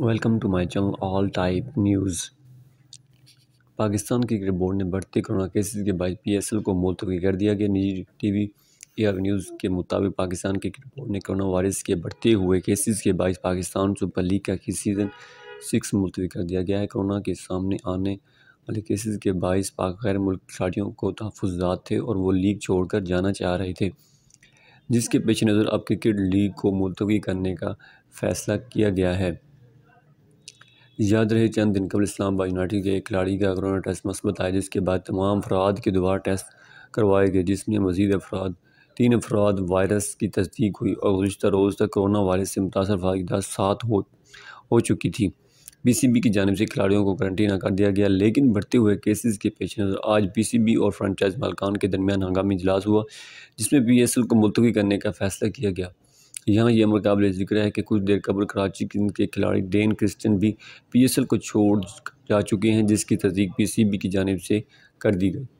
welcome to my channel all type news Pakistan cricket board ने बढ़ते corona cases के बाद पीएसएल को मुलतवी कर दिया गया निजी टीवी एयर न्यूज़ के मुताबिक पाकिस्तान क्रिकेट बोर्ड ने कोरोना वायरस के बढ़ते हुए केसेस के बाद पाकिस्तान सुपर लीग का सीज़न सिक्स मुलतवी कर दिया गया है कोरोना के सामने आने वाले केसेज के बायस गैर मुल्क खिलाड़ियों को तहफात थे और वो लीग छोड़कर जाना चाह रहे थे जिसके पेश नज़र अब क्रिकेट लीग को मुलतवी करने का फैसला किया गया है याद रहे चंद दिन कबल इस्लाम यूनाइटेड के एक खिलाड़ी का कोरोना टेस्ट मस्बत आया जिसके बाद तमाम अफराद के दोबारा टेस्ट करवाए गए जिसमें मजीद अफराद तीन अफराद वायरस की तस्दीक हुई और गुजत रोज़ तक कोरोना वायरस से मुतासर अफराद की सात हो, हो चुकी थी बी सी बी की जानब से खिलाड़ियों को क्वारंटीन कर दिया गया लेकिन बढ़ते हुए केसेस के पेश नज़र आज बी सी बी और फ्रेंचाइज मालकान के दरमियान हंगामी इजलास हुआ जिसमें पी एस एल को मुलतवी करने का फैसला किया गया यहाँ यह मुकाबले जिक्र है कि कुछ देर कबल कराची के खिलाड़ी डेन क्रिस्टन भी पीएसएल को छोड़ जा चुके हैं जिसकी तस्दीक पीसीबी की जानब से कर दी गई